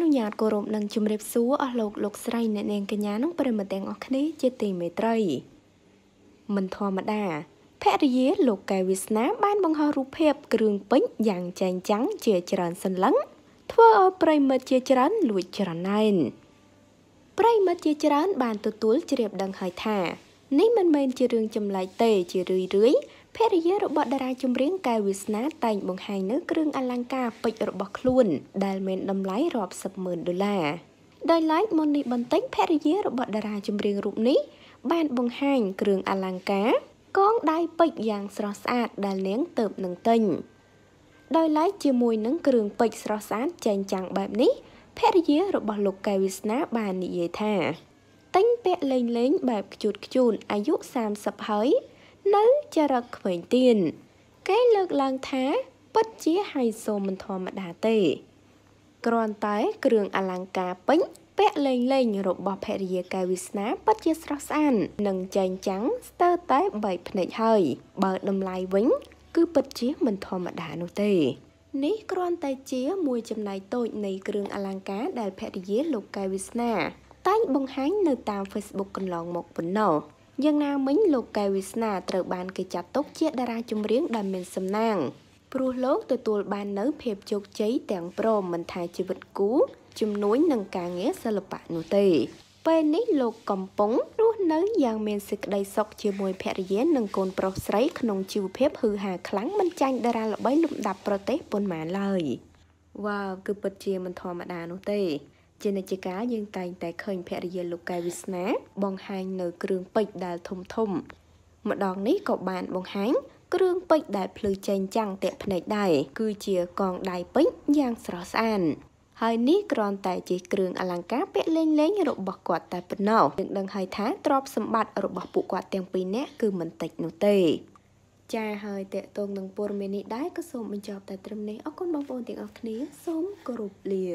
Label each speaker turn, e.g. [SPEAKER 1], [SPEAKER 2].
[SPEAKER 1] នុញ្ញាតគោរពនិងជម្រាបសួរអស់លោកលោកស្រីអ្នកនាងកញ្ញានិងប្រិមត្តទាំងអស់គ្នាជាទីមេត្រីមិនធម្មតាភរិយាលោកកែវាសនាបានបង្ហោះរូបភាព គ្រឿងពេញយ៉ាងចែងចាំងជាច្រើនសន្លឹង ធ្វើឲ្យប្រិមិត្តជាច្រើនលួចច្រណែនប្រិមិត្តជាច្រើនបានទទួលជ្រាបដឹងហើយថា នេះមិនមែនជារឿងចម្លែកទេ ជារឿយៗភរិយារបស់តារាចម្រៀងកែវាសនាតែងបង្ហាញនៅគ្រឿងអលង្ការពេជ្ររបស់ខ្លួន ដែលមានតម្លៃរាប់សិបម៉ឺនដុល្លារដោយឡែកមុននេះបន្តិចភរិយារបស់តារាចម្រៀងរូបនេះ បានបង្ហាញគ្រឿងអលង្ការ កងដៃពេជ្រយ៉ាងស្រស់ស្អាតដែលនាងទៅបនឹងទិញដោយឡែកជាមួយនឹងគ្រឿងពេជ្រស្រស់ស្អាតចែងចាំងបែបនេះភរិយារបស់លោកកែវាសនាបាននិយាយថាទិញពាក់លេងលេងបែបខ្ជូតខ្ជូនអាយុ30ហើយនៅចរិតក្មេងទៀនគេលើកឡើងថាពិតជាហៃសូមិនធម្មតាទេគ្រាន់តែគ្រឿងអលង្ការពេញពាក់លេងលេងរបស់ភរិយាកែវិស្នាពិតជាស្រស់ស្អាតនិងចែងចាំងស្ទើរតែបីភ្នែកហើយ បើតម្លៃវិញ គឺពិតជាមិនធម្មតានោះទេ នេះគ្រាន់តែជាមួយចំណែកតូចនៃគ្រឿងអលង្ការដែលភរិយាលោកកែវិស្នា តែងបង្ហាញនៅតាម Facebook កន្លងមកប៉ុណ្ណោះយ៉ាងណាមិញលោកកែវិស្នាត្រូវបានគេចាត់ទុកជាតារាចម្រៀងដែលមានសំណាង ព្រោះលោកទទួលបាននៅភាពជោគជ័យទាំងព្រមមិនថាជីវិតគូជំនួយនឹងការងារសិល្បៈនោះទេពេលនេះលោកកំពុងរស់នៅយ៉ាងមានសេចក្តីសុខជាមួយភរិយានិងកូនប្រុសស្រីក្នុងជីវភាពហឺហា ខ្លាំងមិនចាញ់តារាល្បីលំដាប់ប្រទេសប៉ុន្មានឡើយវ៉ាវគឺពិតជាមិនធម្មតានោះទេជានិច្ចការយើងតែងតែឃើញភរិយាលោកកែវិស្នា បង្ហាញនៅគ្រឿងពេជ្រដែលធំធំ ម្ដងនេះក៏បានបង្ហាញគ្រឿងពេជ្រដែលភ្លឺចែងចាំងតាក់ភ្នែកដែរគឺជាកងដៃពេជ្រយ៉ាងស្រស់ស្អាតហើយនេះគ្រាន់តែជាគ្រឿងអលង្ការពាក់លេងលេងរបស់គាត់តែប៉ុណ្ណោះយើងដឹងហើយថាទ្រព្យសម្បត្តិរបស់ពួកគាត់ទាំងពីរនាក់គឺមិនតិចនោះទេចាហើយតកតងនឹងព័ត៌មាននេះដែរក៏សូមបញ្ចប់តែត្រឹមនេះអរគុណបងប្អូនទាំងអស់គ្នាសូមគោរពលា